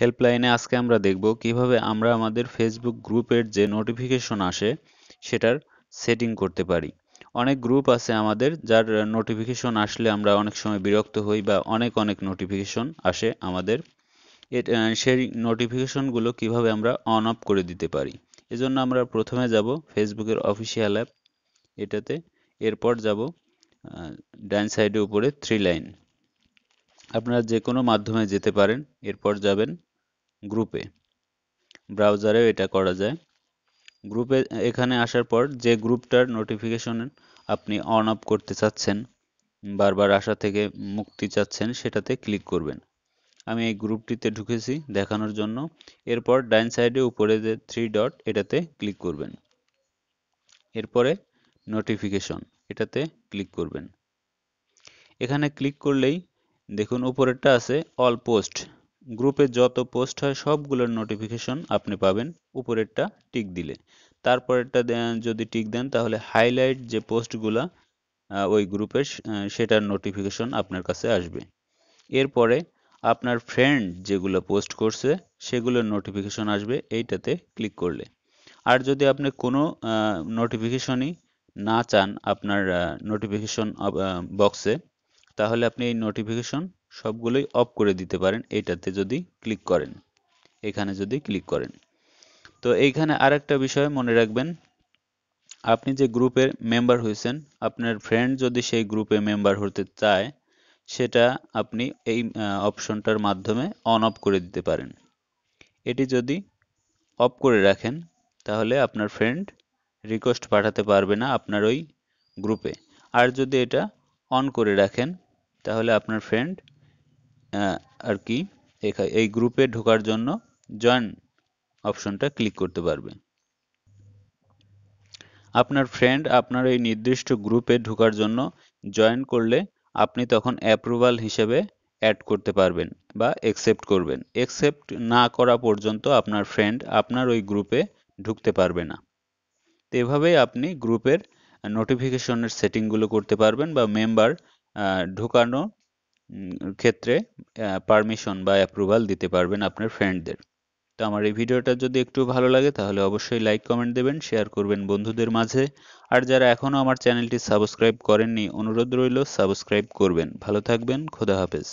হেল্পলাইনে আজকে আমরা দেখব কিভাবে আমরা আমাদের ফেসবুক গ্রুপের যে নোটিফিকেশন আসে সেটার সেটিং করতে পারি অনেক গ্রুপ আছে আমাদের যার নোটিফিকেশন আসলে আমরা অনেক সময় বিরক্ত হই বা অনেক অনেক নোটিফিকেশন আসে আমাদের সেই নোটিফিকেশনগুলো কিভাবে আমরা অন অফ করে দিতে পারি এজন্য আমরা প্রথমে যাব ফেসবুকের অফিসিয়াল অ্যাপ এটাতে এরপর যাব ডান সাইডে উপরে থ্রি লাইন আপনারা যে কোনো মাধ্যমে যেতে পারেন এরপর যাবেন গ্রুপে ব্রাউজারেও এটা করা যায় গ্রুপে এখানে আসার পর যে গ্রুপটার নোটিফিকেশন আপনি অন আপ করতে চাচ্ছেন বারবার আসা থেকে মুক্তি চাচ্ছেন সেটাতে ক্লিক করবেন আমি এই গ্রুপটিতে ঢুকেছি দেখানোর জন্য এরপর ডাইন সাইডে উপরে যে থ্রি ডট এটাতে ক্লিক করবেন এরপরে নোটিফিকেশন এটাতে ক্লিক করবেন এখানে ক্লিক করলেই দেখুন উপরেরটা আছে অল পোস্ট গ্রুপে যত পোস্ট হয় সবগুলোর নোটিফিকেশন আপনি পাবেন উপরেরটা টিক দিলে তারপরেরটা যদি টিক দেন তাহলে হাইলাইট যে পোস্টগুলা ওই গ্রুপের সেটার নোটিফিকেশন আপনার কাছে আসবে এরপরে আপনার ফ্রেন্ড যেগুলো পোস্ট করছে সেগুলোর নোটিফিকেশন আসবে এইটাতে ক্লিক করলে আর যদি আপনি কোনো নোটিফিকেশনই না চান আপনার নোটিফিকেশন বক্সে তাহলে আপনি এই নোটিফিকেশন সবগুলোই অফ করে দিতে পারেন এটাতে যদি ক্লিক করেন এখানে যদি ক্লিক করেন তো এইখানে আর একটা বিষয় মনে রাখবেন আপনি যে গ্রুপের মেম্বার হয়েছেন আপনার ফ্রেন্ড যদি সেই গ্রুপে মেম্বার হতে চায় সেটা আপনি এই অপশনটার মাধ্যমে অন অফ করে দিতে পারেন এটি যদি অফ করে রাখেন তাহলে আপনার ফ্রেন্ড রিকোয়েস্ট পাঠাতে পারবে না আপনার ওই গ্রুপে আর যদি এটা অন করে রাখেন তাহলে আপনার ফ্রেন্ড আর কি এই গ্রুপে ঢোকার জন্য জয়েন অপশনটা ক্লিক করতে পারবে আপনার ফ্রেন্ড আপনার এই নির্দিষ্ট গ্রুপে ঢোকার জন্য জয়েন করলে আপনি তখন অ্যাপ্রুভাল হিসেবে অ্যাড করতে পারবেন বা অ্যাকসেপ্ট করবেন অ্যাকসেপ্ট না করা পর্যন্ত আপনার ফ্রেন্ড আপনার ওই গ্রুপে ঢুকতে পারবে না তো এভাবেই আপনি গ্রুপের নোটিফিকেশনের সেটিংগুলো করতে পারবেন বা মেম্বার ঢুকানো ক্ষেত্রে পারমিশন বা অ্যাপ্রুভাল দিতে পারবেন আপনার ফ্রেন্ডদের তো আমার এই ভিডিওটা যদি একটু ভালো লাগে তাহলে অবশ্যই লাইক কমেন্ট দেবেন শেয়ার করবেন বন্ধুদের মাঝে আর যারা এখনও আমার চ্যানেলটি সাবস্ক্রাইব করেননি অনুরোধ রইল সাবস্ক্রাইব করবেন ভালো থাকবেন খোদা হাফেজ